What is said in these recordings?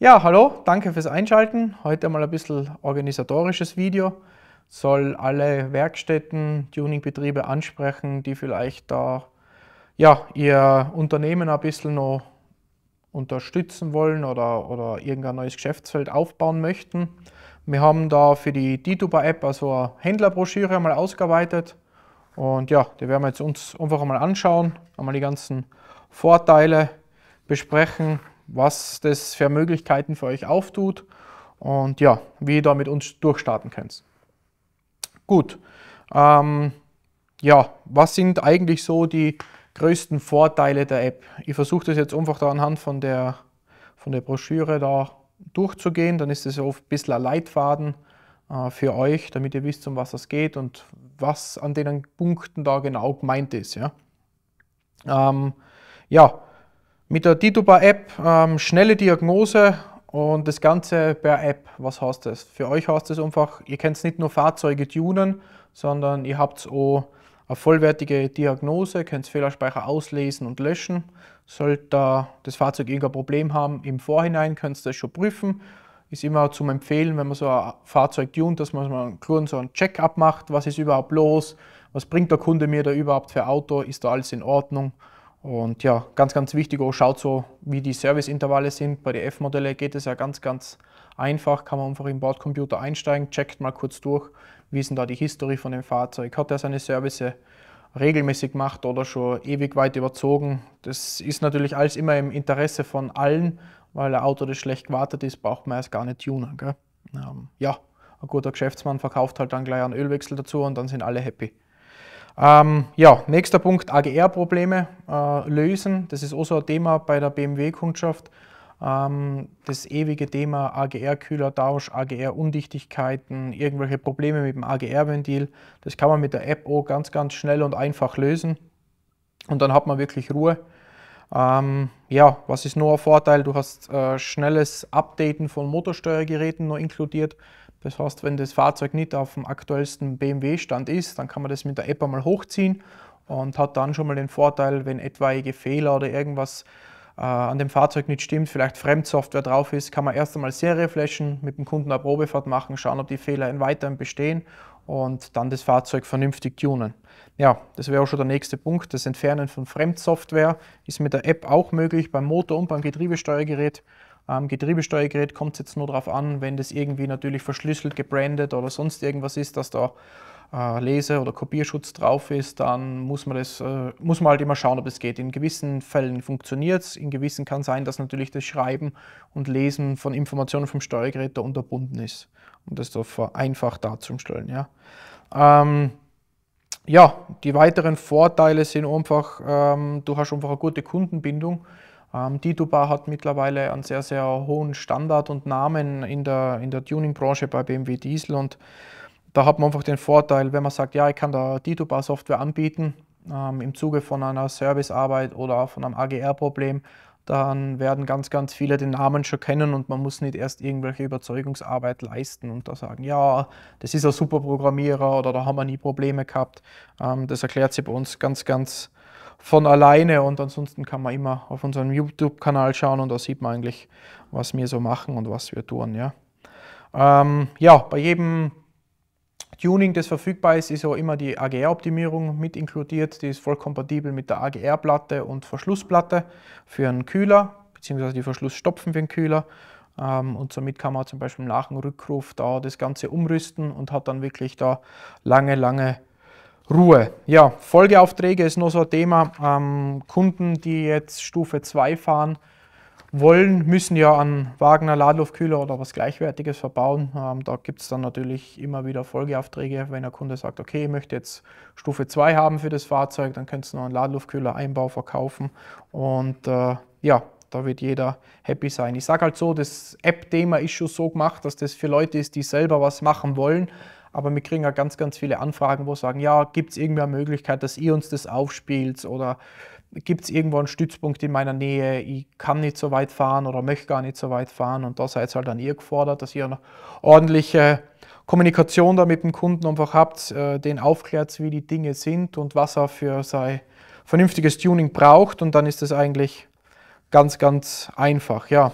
Ja, hallo, danke fürs Einschalten. Heute mal ein bisschen organisatorisches Video. Soll alle Werkstätten, Tuningbetriebe ansprechen, die vielleicht da ja, ihr Unternehmen ein bisschen noch unterstützen wollen oder, oder irgendein neues Geschäftsfeld aufbauen möchten. Wir haben da für die Dituba App also eine Händlerbroschüre mal ausgearbeitet. Und ja, die werden wir jetzt uns einfach mal anschauen, einmal die ganzen Vorteile besprechen was das für Möglichkeiten für euch auftut und ja, wie ihr da mit uns durchstarten könnt. Gut, ähm, ja, was sind eigentlich so die größten Vorteile der App? Ich versuche das jetzt einfach da anhand von der, von der Broschüre da durchzugehen, dann ist das oft ein bisschen ein Leitfaden äh, für euch, damit ihr wisst, um was es geht und was an den Punkten da genau gemeint ist. Ja, ähm, ja mit der Dituba app ähm, schnelle Diagnose und das Ganze per App. Was heißt das? Für euch heißt das einfach, ihr könnt nicht nur Fahrzeuge tunen, sondern ihr habt auch eine vollwertige Diagnose, könnt Fehlerspeicher auslesen und löschen. Sollte das Fahrzeug irgendein Problem haben, im Vorhinein könnt ihr das schon prüfen. Ist immer zum Empfehlen, wenn man so ein Fahrzeug tunet, dass man einen so einen Check-up macht, was ist überhaupt los, was bringt der Kunde mir da überhaupt für Auto, ist da alles in Ordnung. Und ja, ganz, ganz wichtig auch, schaut so, wie die Serviceintervalle sind. Bei den f modellen geht es ja ganz, ganz einfach. Kann man einfach im Bordcomputer einsteigen, checkt mal kurz durch, wie ist denn da die History von dem Fahrzeug. Hat er seine Service regelmäßig gemacht oder schon ewig weit überzogen. Das ist natürlich alles immer im Interesse von allen, weil ein Auto, das schlecht gewartet ist, braucht man erst gar nicht tunen. Gell? Ähm, ja, ein guter Geschäftsmann verkauft halt dann gleich einen Ölwechsel dazu und dann sind alle happy. Ähm, ja, nächster Punkt, AGR-Probleme äh, lösen. Das ist auch so ein Thema bei der BMW-Kundschaft. Ähm, das ewige Thema AGR-Kühlertausch, AGR-Undichtigkeiten, irgendwelche Probleme mit dem AGR-Ventil. Das kann man mit der App auch ganz, ganz schnell und einfach lösen. Und dann hat man wirklich Ruhe. Ähm, ja, was ist nur ein Vorteil? Du hast äh, schnelles Updaten von Motorsteuergeräten noch inkludiert. Das heißt, wenn das Fahrzeug nicht auf dem aktuellsten BMW-Stand ist, dann kann man das mit der App einmal hochziehen und hat dann schon mal den Vorteil, wenn etwaige Fehler oder irgendwas äh, an dem Fahrzeug nicht stimmt, vielleicht Fremdsoftware drauf ist, kann man erst einmal Serie flashen, mit dem Kunden eine Probefahrt machen, schauen, ob die Fehler in weiterhin bestehen und dann das Fahrzeug vernünftig tunen. Ja, das wäre auch schon der nächste Punkt. Das Entfernen von Fremdsoftware ist mit der App auch möglich beim Motor und beim Getriebesteuergerät. Ähm, Getriebesteuergerät kommt es jetzt nur darauf an, wenn das irgendwie natürlich verschlüsselt, gebrandet oder sonst irgendwas ist, dass da äh, Lese- oder Kopierschutz drauf ist, dann muss man, das, äh, muss man halt immer schauen, ob es geht. In gewissen Fällen funktioniert es, in gewissen kann sein, dass natürlich das Schreiben und Lesen von Informationen vom Steuergerät da unterbunden ist, um das da einfach darzustellen. Ja. Ähm, ja, die weiteren Vorteile sind einfach, ähm, du hast einfach eine gute Kundenbindung. Ähm, Dituba hat mittlerweile einen sehr, sehr hohen Standard und Namen in der, in der Tuning-Branche bei BMW Diesel und da hat man einfach den Vorteil, wenn man sagt, ja, ich kann da Dituba-Software anbieten ähm, im Zuge von einer Servicearbeit oder von einem AGR-Problem, dann werden ganz, ganz viele den Namen schon kennen und man muss nicht erst irgendwelche Überzeugungsarbeit leisten und da sagen, ja, das ist ein super Programmierer oder da haben wir nie Probleme gehabt. Ähm, das erklärt sich bei uns ganz, ganz von alleine und ansonsten kann man immer auf unserem YouTube-Kanal schauen und da sieht man eigentlich, was wir so machen und was wir tun. Ja, ähm, ja bei jedem Tuning, das verfügbar ist, ist auch immer die AGR-Optimierung mit inkludiert. Die ist voll kompatibel mit der AGR-Platte und Verschlussplatte für einen Kühler, beziehungsweise die Verschlussstopfen für einen Kühler. Ähm, und somit kann man zum Beispiel nach dem Rückruf da das Ganze umrüsten und hat dann wirklich da lange, lange Ruhe. Ja, Folgeaufträge ist noch so ein Thema. Ähm, Kunden, die jetzt Stufe 2 fahren wollen, müssen ja an Wagner Ladluftkühler oder was Gleichwertiges verbauen. Ähm, da gibt es dann natürlich immer wieder Folgeaufträge. Wenn der Kunde sagt, okay, ich möchte jetzt Stufe 2 haben für das Fahrzeug, dann könntest du noch einen Ladluftkühler-Einbau verkaufen. Und äh, ja, da wird jeder happy sein. Ich sage halt so, das App-Thema ist schon so gemacht, dass das für Leute ist, die selber was machen wollen, aber wir kriegen ja ganz, ganz viele Anfragen, wo sagen, ja, gibt es irgendwie eine Möglichkeit, dass ihr uns das aufspielt oder gibt es irgendwo einen Stützpunkt in meiner Nähe, ich kann nicht so weit fahren oder möchte gar nicht so weit fahren und da seid ihr halt dann ihr gefordert, dass ihr eine ordentliche Kommunikation da mit dem Kunden einfach habt, äh, den aufklärt, wie die Dinge sind und was er für sein vernünftiges Tuning braucht und dann ist es eigentlich ganz, ganz einfach, ja.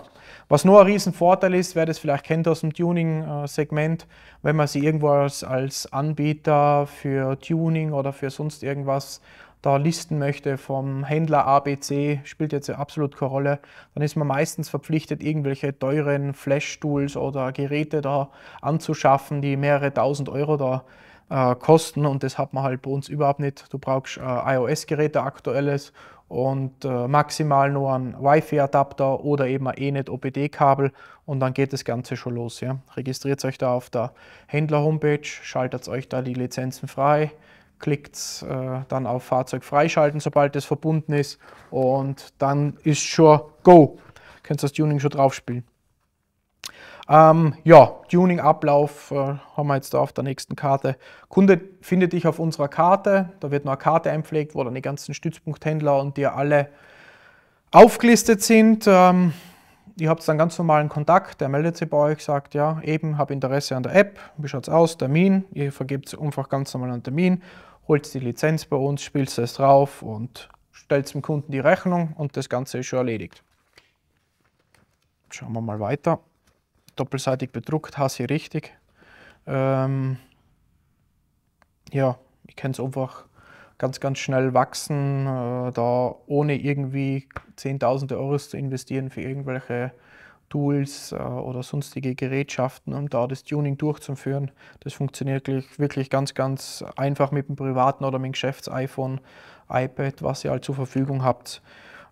Was nur ein Riesenvorteil ist, wer das vielleicht kennt aus dem Tuning-Segment, wenn man sie irgendwo als, als Anbieter für Tuning oder für sonst irgendwas da listen möchte vom Händler ABC, spielt jetzt ja absolut keine Rolle, dann ist man meistens verpflichtet, irgendwelche teuren Flash-Tools oder Geräte da anzuschaffen, die mehrere tausend Euro da äh, kosten und das hat man halt bei uns überhaupt nicht. Du brauchst äh, iOS-Geräte aktuelles und äh, maximal nur ein Wi-Fi-Adapter oder eben ein Enet-OPD-Kabel und dann geht das Ganze schon los. Ja. Registriert euch da auf der Händler-Homepage, schaltet euch da die Lizenzen frei, klickt äh, dann auf Fahrzeug freischalten, sobald es verbunden ist und dann ist schon Go. Könnt ihr das Tuning schon draufspielen. Ähm, ja, Tuning-Ablauf äh, haben wir jetzt da auf der nächsten Karte. Kunde findet dich auf unserer Karte. Da wird noch eine Karte einpflegt, wo dann die ganzen Stützpunkthändler und dir alle aufgelistet sind. Ähm, ihr habt dann ganz normalen Kontakt, der meldet sich bei euch, sagt, ja, eben, habe Interesse an der App, wie schaut es aus, Termin, ihr vergebt einfach ganz normal einen Termin, holt die Lizenz bei uns, spielt es drauf und stellt dem Kunden die Rechnung und das Ganze ist schon erledigt. Schauen wir mal weiter doppelseitig bedruckt, habe sie richtig. Ähm, ja, ich kann es einfach ganz, ganz schnell wachsen, äh, da ohne irgendwie Zehntausende Euros zu investieren für irgendwelche Tools äh, oder sonstige Gerätschaften, um da das Tuning durchzuführen. Das funktioniert wirklich ganz, ganz einfach mit dem privaten oder mit dem Geschäfts-iPhone, iPad, was ihr halt zur Verfügung habt.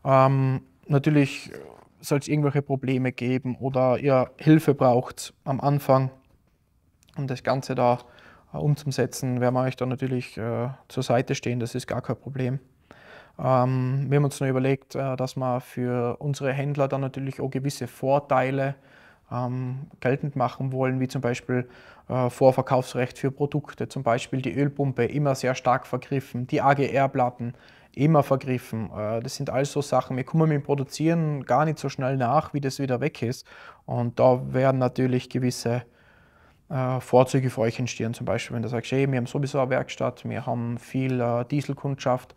Ähm, natürlich soll es irgendwelche Probleme geben oder ihr Hilfe braucht am Anfang, um das Ganze da äh, umzusetzen, werden wir euch da natürlich äh, zur Seite stehen, das ist gar kein Problem. Ähm, wir haben uns nur überlegt, äh, dass wir für unsere Händler dann natürlich auch gewisse Vorteile ähm, geltend machen wollen, wie zum Beispiel äh, Vorverkaufsrecht für Produkte, zum Beispiel die Ölpumpe immer sehr stark vergriffen, die AGR-Platten immer vergriffen. Äh, das sind alles so Sachen. Wir kommen mit dem Produzieren gar nicht so schnell nach, wie das wieder weg ist. Und da werden natürlich gewisse äh, Vorzüge für euch entstehen. Zum Beispiel, wenn du sagst, hey, wir haben sowieso eine Werkstatt, wir haben viel äh, Dieselkundschaft,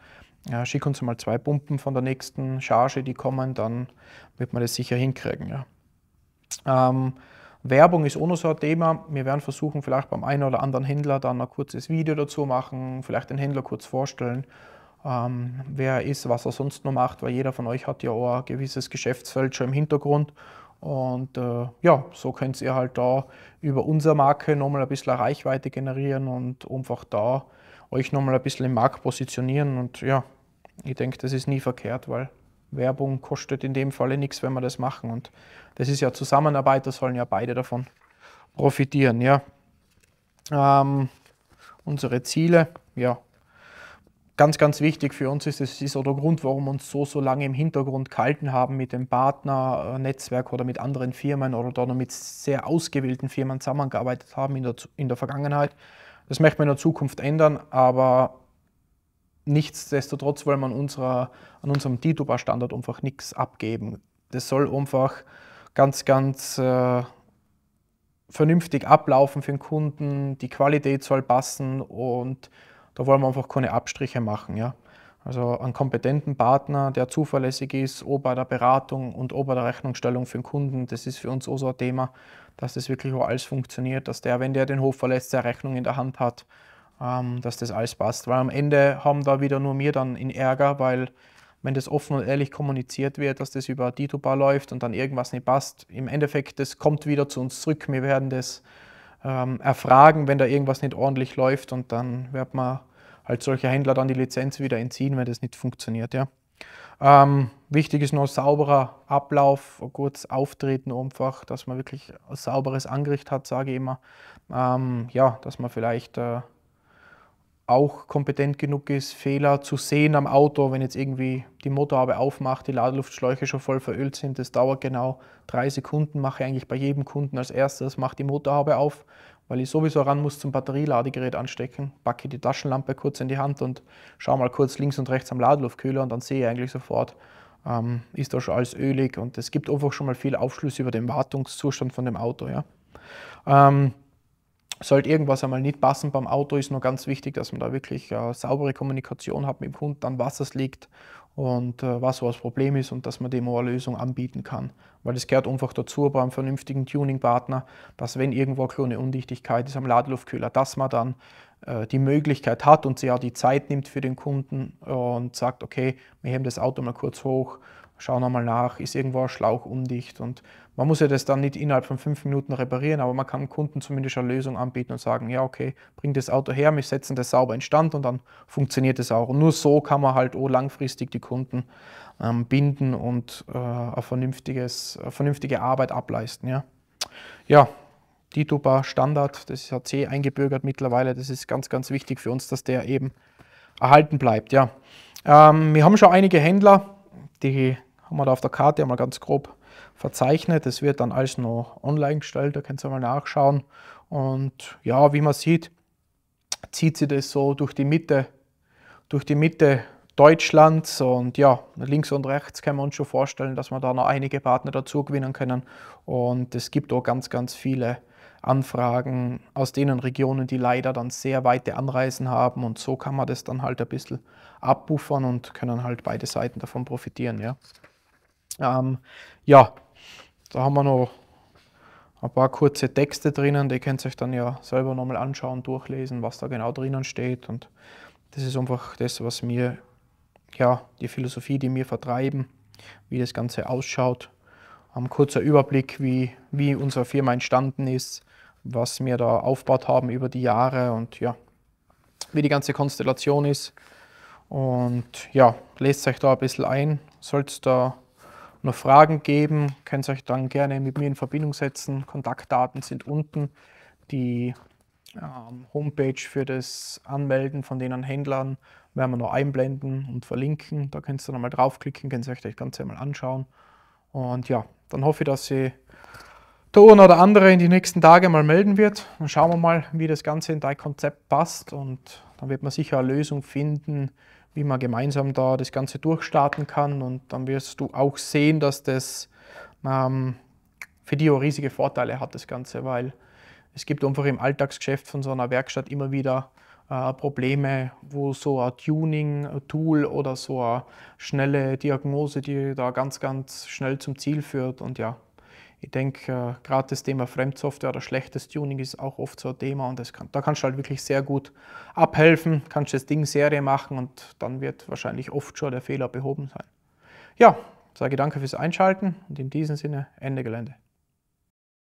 schick uns mal zwei Pumpen von der nächsten Charge, die kommen, dann wird man das sicher hinkriegen. Ja. Ähm, Werbung ist auch noch so ein Thema. Wir werden versuchen, vielleicht beim einen oder anderen Händler dann ein kurzes Video dazu machen, vielleicht den Händler kurz vorstellen ähm, wer er ist, was er sonst noch macht, weil jeder von euch hat ja auch ein gewisses Geschäftsfeld schon im Hintergrund. Und äh, ja, so könnt ihr halt da über unsere Marke nochmal ein bisschen Reichweite generieren und einfach da euch nochmal ein bisschen im Markt positionieren. Und ja, ich denke, das ist nie verkehrt, weil Werbung kostet in dem Falle nichts, wenn wir das machen. Und das ist ja Zusammenarbeit, da sollen ja beide davon profitieren. Ja. Ähm, unsere Ziele, ja, Ganz, ganz wichtig für uns ist, es ist auch der Grund, warum wir uns so, so lange im Hintergrund gehalten haben mit dem Partnernetzwerk oder mit anderen Firmen oder dann mit sehr ausgewählten Firmen zusammengearbeitet haben in der, in der Vergangenheit. Das möchte man in der Zukunft ändern, aber nichtsdestotrotz wollen wir an, unserer, an unserem Tituba-Standard einfach nichts abgeben. Das soll einfach ganz, ganz äh, vernünftig ablaufen für den Kunden, die Qualität soll passen und da wollen wir einfach keine Abstriche machen. Ja? Also einen kompetenten Partner, der zuverlässig ist, ob bei der Beratung und ob bei der Rechnungsstellung für den Kunden, das ist für uns auch so ein Thema, dass das wirklich auch alles funktioniert, dass der, wenn der den Hof verlässt, seine Rechnung in der Hand hat, ähm, dass das alles passt. Weil am Ende haben da wieder nur wir dann in Ärger, weil wenn das offen und ehrlich kommuniziert wird, dass das über Dituba läuft und dann irgendwas nicht passt, im Endeffekt, das kommt wieder zu uns zurück. Wir werden das ähm, erfragen, wenn da irgendwas nicht ordentlich läuft und dann wird man als solcher Händler dann die Lizenz wieder entziehen, wenn das nicht funktioniert. Ja. Ähm, wichtig ist nur sauberer Ablauf, kurz auftreten einfach, dass man wirklich ein sauberes Angericht hat, sage ich immer. Ähm, ja, dass man vielleicht äh, auch kompetent genug ist, Fehler zu sehen am Auto, wenn jetzt irgendwie die Motorhaube aufmacht, die Ladeluftschläuche schon voll verölt sind. Das dauert genau drei Sekunden, mache ich eigentlich bei jedem Kunden als erstes, mache die Motorhaube auf, weil ich sowieso ran muss zum Batterieladegerät anstecken, packe die Taschenlampe kurz in die Hand und schaue mal kurz links und rechts am Ladeluftkühler und dann sehe ich eigentlich sofort, ähm, ist da schon alles ölig und es gibt einfach schon mal viel Aufschluss über den Wartungszustand von dem Auto. Ja. Ähm, sollte irgendwas einmal nicht passen beim Auto, ist nur ganz wichtig, dass man da wirklich äh, saubere Kommunikation hat mit dem Hund, dann was es liegt und äh, was so das Problem ist und dass man dem auch eine Lösung anbieten kann. Weil das gehört einfach dazu bei einem vernünftigen Tuning-Partner, dass wenn irgendwo eine Undichtigkeit ist am Ladeluftkühler, dass man dann äh, die Möglichkeit hat und sich auch die Zeit nimmt für den Kunden und sagt, okay, wir heben das Auto mal kurz hoch schau nochmal nach, ist irgendwo ein Schlauch undicht und man muss ja das dann nicht innerhalb von fünf Minuten reparieren, aber man kann Kunden zumindest eine Lösung anbieten und sagen, ja okay, bring das Auto her, wir setzen das sauber in Stand und dann funktioniert es auch. Und nur so kann man halt auch langfristig die Kunden ähm, binden und äh, eine, vernünftiges, eine vernünftige Arbeit ableisten. Ja, ja Dituba Standard, das ist HC eh eingebürgert mittlerweile, das ist ganz, ganz wichtig für uns, dass der eben erhalten bleibt. Ja. Ähm, wir haben schon einige Händler, die haben wir da auf der Karte einmal ganz grob verzeichnet. Das wird dann alles noch online gestellt, da könnt ihr mal nachschauen. Und ja, wie man sieht, zieht sie das so durch die Mitte, durch die Mitte Deutschlands und ja, links und rechts kann man uns schon vorstellen, dass wir da noch einige Partner dazu gewinnen können. Und es gibt auch ganz, ganz viele Anfragen aus den Regionen, die leider dann sehr weite Anreisen haben. Und so kann man das dann halt ein bisschen abbuffern und können halt beide Seiten davon profitieren. Ja. Ähm, ja, da haben wir noch ein paar kurze Texte drinnen, die könnt ihr euch dann ja selber nochmal anschauen, durchlesen, was da genau drinnen steht. Und das ist einfach das, was mir, ja, die Philosophie, die mir vertreiben, wie das Ganze ausschaut. Ein kurzer Überblick, wie, wie unsere Firma entstanden ist, was wir da aufgebaut haben über die Jahre und ja, wie die ganze Konstellation ist. Und ja, lest euch da ein bisschen ein. Sollt da noch Fragen geben, könnt ihr euch dann gerne mit mir in Verbindung setzen. Kontaktdaten sind unten. Die ähm, Homepage für das Anmelden von den Händlern werden wir noch einblenden und verlinken. Da könnt ihr nochmal draufklicken, könnt ihr euch das Ganze einmal anschauen. Und ja, dann hoffe ich, dass sie der eine oder andere in die nächsten Tage mal melden wird. Dann schauen wir mal, wie das Ganze in dein Konzept passt und dann wird man sicher eine Lösung finden, wie man gemeinsam da das Ganze durchstarten kann. Und dann wirst du auch sehen, dass das ähm, für dich auch riesige Vorteile hat, das Ganze, weil es gibt einfach im Alltagsgeschäft von so einer Werkstatt immer wieder äh, Probleme, wo so ein Tuning-Tool oder so eine schnelle Diagnose, die da ganz, ganz schnell zum Ziel führt. Und ja, ich denke, äh, gerade das Thema Fremdsoftware oder schlechtes Tuning ist auch oft so ein Thema und kann, da kannst du halt wirklich sehr gut abhelfen, kannst das Ding Serie machen und dann wird wahrscheinlich oft schon der Fehler behoben sein. Ja, sage danke fürs Einschalten und in diesem Sinne Ende Gelände.